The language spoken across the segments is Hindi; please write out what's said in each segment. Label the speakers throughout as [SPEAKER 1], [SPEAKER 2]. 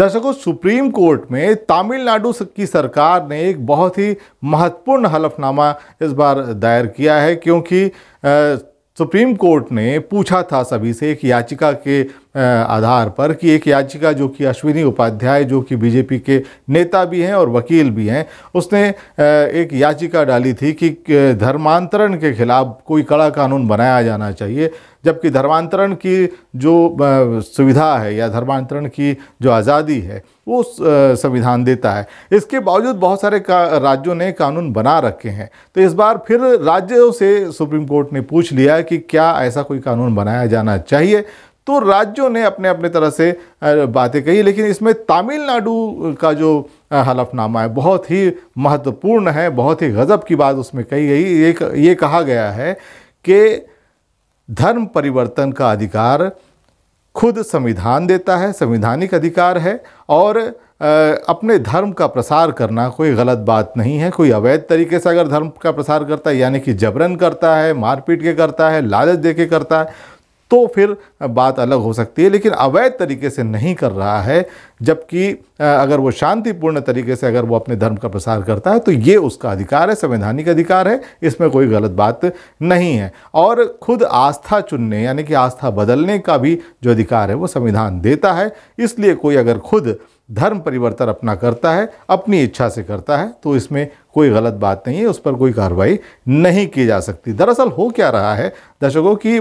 [SPEAKER 1] दर्शकों सुप्रीम कोर्ट में तमिलनाडु की सरकार ने एक बहुत ही महत्वपूर्ण हलफनामा इस बार दायर किया है क्योंकि सुप्रीम कोर्ट ने पूछा था सभी से एक याचिका के आधार पर कि एक याचिका जो कि अश्विनी उपाध्याय जो कि बीजेपी के नेता भी हैं और वकील भी हैं उसने एक याचिका डाली थी कि धर्मांतरण के खिलाफ कोई कड़ा कानून बनाया जाना चाहिए जबकि धर्मांतरण की जो सुविधा है या धर्मांतरण की जो आज़ादी है वो संविधान देता है इसके बावजूद बहुत सारे राज्यों ने कानून बना रखे हैं तो इस बार फिर राज्यों से सुप्रीम कोर्ट ने पूछ लिया कि क्या ऐसा कोई कानून बनाया जाना चाहिए तो राज्यों ने अपने अपने तरह से बातें कही लेकिन इसमें तमिलनाडु का जो हलफनामा है बहुत ही महत्वपूर्ण है बहुत ही गज़ब की बात उसमें कही गई ये ये कहा गया है कि धर्म परिवर्तन का अधिकार खुद संविधान देता है संविधानिक अधिकार है और अपने धर्म का प्रसार करना कोई गलत बात नहीं है कोई अवैध तरीके से अगर धर्म का प्रसार करता है यानी कि जबरन करता है मारपीट के करता है लालच दे के करता है तो फिर बात अलग हो सकती है लेकिन अवैध तरीके से नहीं कर रहा है जबकि अगर वो शांतिपूर्ण तरीके से अगर वो अपने धर्म का प्रसार करता है तो ये उसका अधिकार है संवैधानिक अधिकार है इसमें कोई गलत बात नहीं है और खुद आस्था चुनने यानी कि आस्था बदलने का भी जो अधिकार है वो संविधान देता है इसलिए कोई अगर खुद धर्म परिवर्तन अपना करता है अपनी इच्छा से करता है तो इसमें कोई गलत बात नहीं है उस पर कोई कार्रवाई नहीं की जा सकती दरअसल हो क्या रहा है दर्शकों कि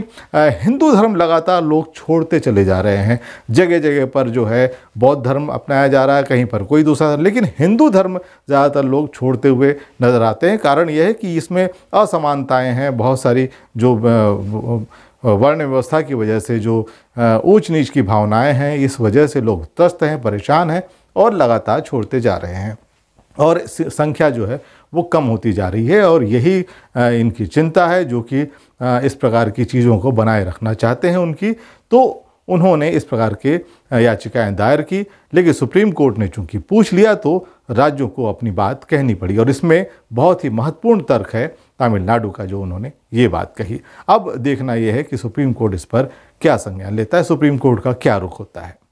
[SPEAKER 1] हिंदू धर्म लगातार लोग छोड़ते चले जा रहे हैं जगह जगह पर जो है बौद्ध धर्म अपनाया जा रहा है कहीं पर कोई दूसरा धर्म लेकिन हिंदू धर्म ज़्यादातर लोग छोड़ते हुए नज़र आते हैं कारण यह है कि इसमें असमानताएँ हैं बहुत सारी जो वर्ण व्यवस्था की वजह से जो ऊंच नीच की भावनाएं हैं इस वजह से लोग त्रस्त हैं परेशान हैं और लगातार छोड़ते जा रहे हैं और संख्या जो है वो कम होती जा रही है और यही इनकी चिंता है जो कि इस प्रकार की चीज़ों को बनाए रखना चाहते हैं उनकी तो उन्होंने इस प्रकार के याचिकाएं दायर की लेकिन सुप्रीम कोर्ट ने चूंकि पूछ लिया तो राज्यों को अपनी बात कहनी पड़ी और इसमें बहुत ही महत्वपूर्ण तर्क है तमिलनाडु का जो उन्होंने ये बात कही अब देखना यह है कि सुप्रीम कोर्ट इस पर क्या संज्ञान लेता है सुप्रीम कोर्ट का क्या रुख होता है